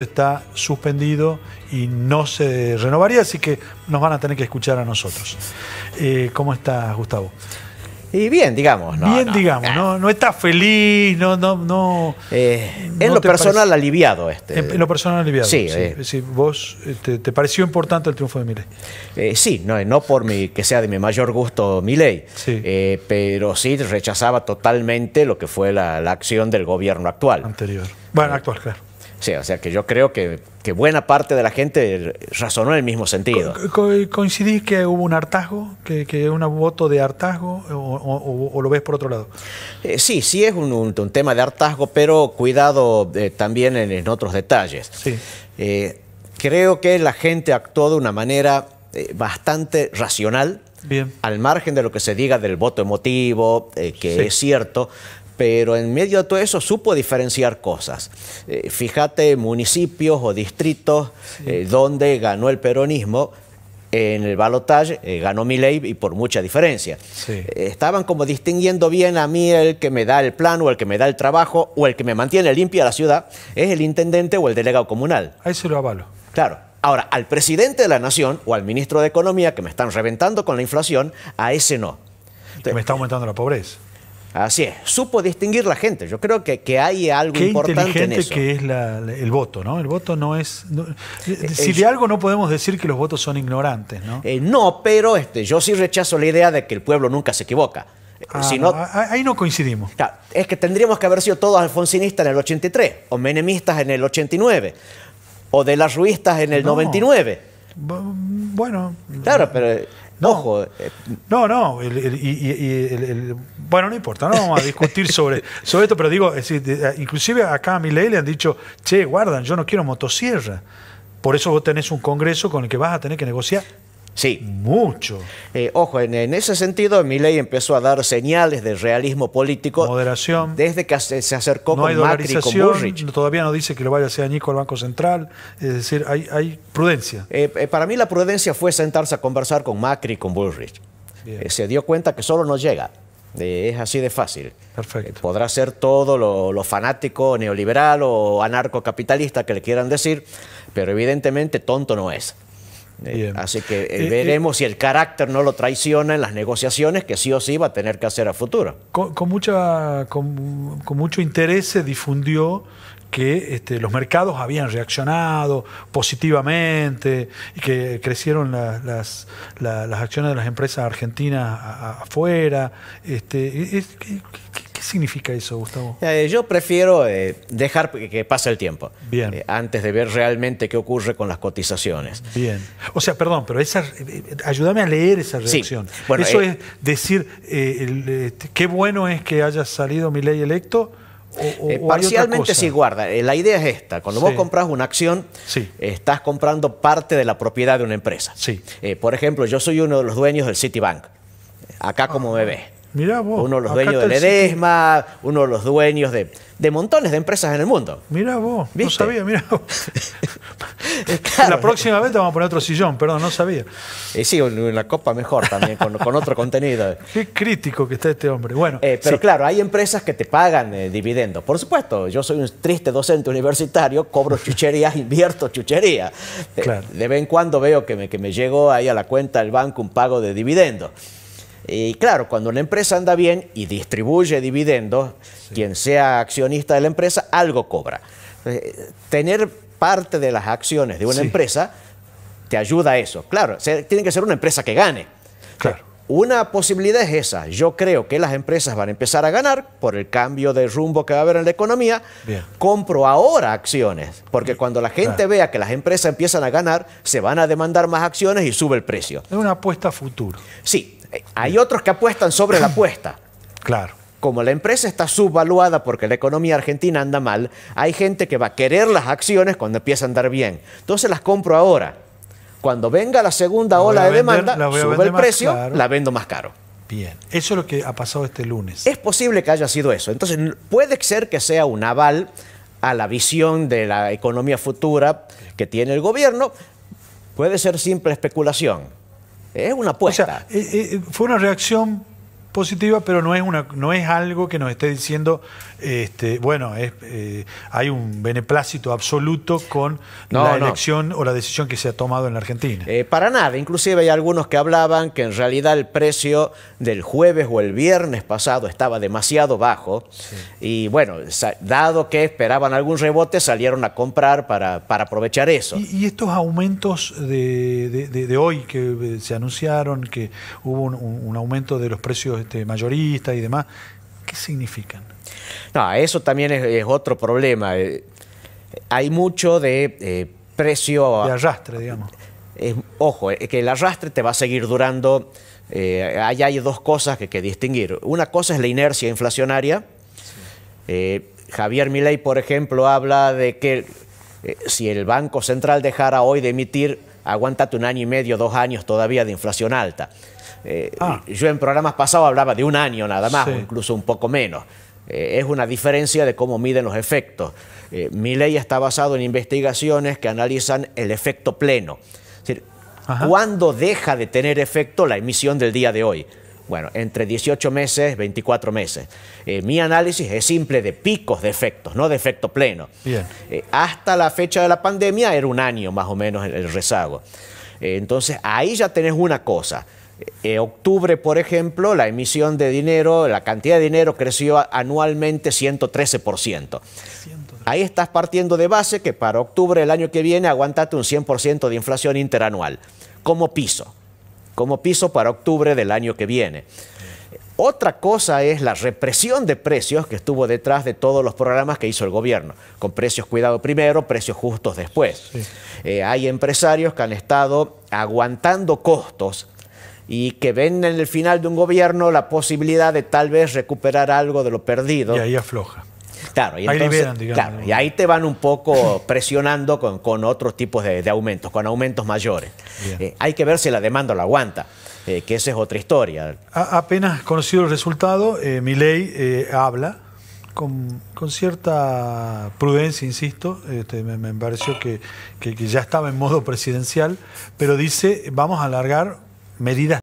está suspendido y no se renovaría, así que nos van a tener que escuchar a nosotros. Eh, ¿Cómo estás, Gustavo? Y bien, digamos, ¿no? Bien, digamos, no, no estás feliz, no, no, no. Eh, en lo personal aliviado este. En, lo personal aliviado. Sí, sí, eh. vos te, pareció importante el triunfo de Milei. sí, no, no por mi, que sea de mi mayor gusto Miley, sí. pero sí rechazaba totalmente lo que fue la, la acción del gobierno actual. Anterior. Bueno, actual, claro. Sí, o sea que yo creo que, buena parte de la gente razonó en el mismo sentido. ¿Coincidís que hubo un hartazgo, que, que un voto de hartazgo, o, lo ves por otro lado? Eh, sí, sí es un, tema de hartazgo, pero cuidado eh, también en, otros detalles. Eh, creo que la gente actuó de una manera bastante racional. Bien. Al margen de lo que se diga del voto emotivo, que es cierto, pero en medio de todo eso supo diferenciar cosas. Eh, fíjate municipios o distritos eh, donde ganó el peronismo. En el balotaje eh, ganó Milei y por mucha diferencia. estaban como distinguiendo bien a mí el que me da el plan o el que me da el trabajo o el que me mantiene limpia la ciudad es el intendente o el delegado comunal. A ese lo avalo. Claro, Ahora, al presidente de la nación o al ministro de Economía, que me están reventando con la inflación, a ese no. me está aumentando la pobreza. Así es, supo distinguir la gente. Yo creo que, que hay algo importante en eso. que es el voto, ¿no? El voto no es. si eh, eh, de algo no podemos decir que los votos son ignorantes, ¿no? Eh, no, pero este, yo sí rechazo la idea de que el pueblo nunca se equivoca. Ah, ahí no coincidimos. es que tendríamos que haber sido todos alfonsinistas en el 83, o menemistas en el 89, o de las ruistas en el 99. Bueno. Claro, pero. No, no, no. El, bueno, no importa, no vamos a discutir sobre, sobre esto, pero digo, inclusive acá a mi ley le han dicho, che, guardan, yo no quiero motosierra. Por eso vos tenés un congreso con el que vas a tener que negociar Sí. Mucho. Eh, ojo, en, ese sentido, mi ley empezó a dar señales de realismo político. Moderación. Desde que se acercó con Macri con Bullrich. Todavía no dice que lo vaya a hacer añico al Banco Central. Es decir, hay, prudencia. Eh, eh, para mí, la prudencia fue sentarse a conversar con Macri y con Bullrich. se dio cuenta que solo no llega. es así de fácil. Perfecto. podrá ser todo lo, lo, fanático neoliberal o anarcocapitalista que le quieran decir, pero evidentemente tonto no es. Eh, así que eh, eh, veremos si el carácter no lo traiciona en las negociaciones que sí o sí va a tener que hacer a futuro. Con, con, mucho interés se difundió que este, los mercados habían reaccionado positivamente y que crecieron las, las acciones de las empresas argentinas afuera. Este, ¿Qué significa eso, Gustavo? Eh, yo prefiero eh, dejar que pase el tiempo. Bien. Eh, antes de ver realmente qué ocurre con las cotizaciones. Bien. O sea, perdón, pero esa, ayúdame a leer esa reacción. eso es decir, qué bueno es que haya salido mi ley electo. parcialmente sí guarda. la idea es esta. Cuando vos compras una acción, estás comprando parte de la propiedad de una empresa. Sí. por ejemplo, yo soy uno de los dueños del Citibank. Acá ah. como bebé. Mirá vos. Uno de los dueños de Edesma, uno de los dueños de, montones de empresas en el mundo. Mirá vos, no sabía, mirá vos. La próxima vez te vamos a poner otro sillón, perdón, no sabía. Y sí, una copa mejor también, con, otro contenido. Qué crítico que está este hombre. Bueno, eh, pero claro, hay empresas que te pagan eh, dividendos. Por supuesto, yo soy un triste docente universitario, cobro chucherías, invierto chucherías. De, vez en cuando veo que que me llegó ahí a la cuenta del banco un pago de dividendos. Y claro, cuando una empresa anda bien y distribuye dividendos, quien sea accionista de la empresa, algo cobra. tener parte de las acciones de una empresa te ayuda a eso. Claro, tiene que ser una empresa que gane. una posibilidad es esa. Yo creo que las empresas van a empezar a ganar por el cambio de rumbo que va a haber en la economía. Compro ahora acciones, porque cuando la gente vea que las empresas empiezan a ganar, se van a demandar más acciones y sube el precio. Es una apuesta a futuro. Sí, hay otros que apuestan sobre la apuesta. Claro. Como la empresa está subvaluada porque la economía argentina anda mal, hay gente que va a querer las acciones cuando empieza a andar bien. Entonces las compro ahora. Cuando venga la segunda ola de demanda, sube el precio, la vendo más caro. Bien, eso es lo que ha pasado este lunes. Es posible que haya sido eso. Entonces puede ser que sea un aval a la visión de la economía futura que tiene el gobierno. Puede ser simple especulación. Es una apuesta. O sea, eh, eh, fue una reacción positiva, pero no es, una, no es algo que nos esté diciendo, este, bueno, es, eh, hay un beneplácito absoluto con la elección o la decisión que se ha tomado en la Argentina. Eh, para nada, inclusive hay algunos que hablaban que en realidad el precio del jueves o el viernes pasado estaba demasiado bajo y bueno, dado que esperaban algún rebote, salieron a comprar para, para aprovechar eso. Y, estos aumentos de, hoy que eh, se anunciaron, que hubo un aumento de los precios este, mayoristas y demás, ¿qué significan? No, eso también es, otro problema. Eh, hay mucho de eh, precio... De arrastre, digamos. ojo, eh, que el arrastre te va a seguir durando. Allá hay dos cosas que, que distinguir. Una cosa es la inercia inflacionaria. Javier Milei, por ejemplo, habla de que si el Banco Central dejara hoy de emitir aguántate un año y medio, dos años todavía de inflación alta. Eh, ah. Yo en programas pasados hablaba de un año nada más, o incluso un poco menos. Eh, es una diferencia de cómo miden los efectos. Eh, mi ley está basado en investigaciones que analizan el efecto pleno. Es decir, ¿cuándo deja de tener efecto la emisión del día de hoy? Bueno, entre 18 meses, 24 meses. Eh, mi análisis es simple de picos de efectos, no de efecto pleno. Bien. Eh, hasta la fecha de la pandemia era un año más o menos el, rezago. Eh, entonces ahí ya tenés una cosa. octubre, por ejemplo, la emisión de dinero, la cantidad de dinero creció anualmente 113%. Ahí estás partiendo de base que para octubre del año que viene aguantate un 100% de inflación interanual, como piso como piso para octubre del año que viene. Otra cosa es la represión de precios que estuvo detrás de todos los programas que hizo el gobierno, con precios cuidado primero, precios justos después. Eh, hay empresarios que han estado aguantando costos y que ven en el final de un gobierno la posibilidad de tal vez recuperar algo de lo perdido. Y ahí afloja. Claro, y, ahí te van un poco presionando con, otros tipos de, aumentos, con aumentos mayores. Eh, hay que ver si la demanda la aguanta. Eh, que esa es otra historia. apenas conocido el resultado, eh, mi ley habla con, cierta prudencia, insisto, este, me, pareció que ya estaba en modo presidencial, pero dice, vamos a alargar medidas.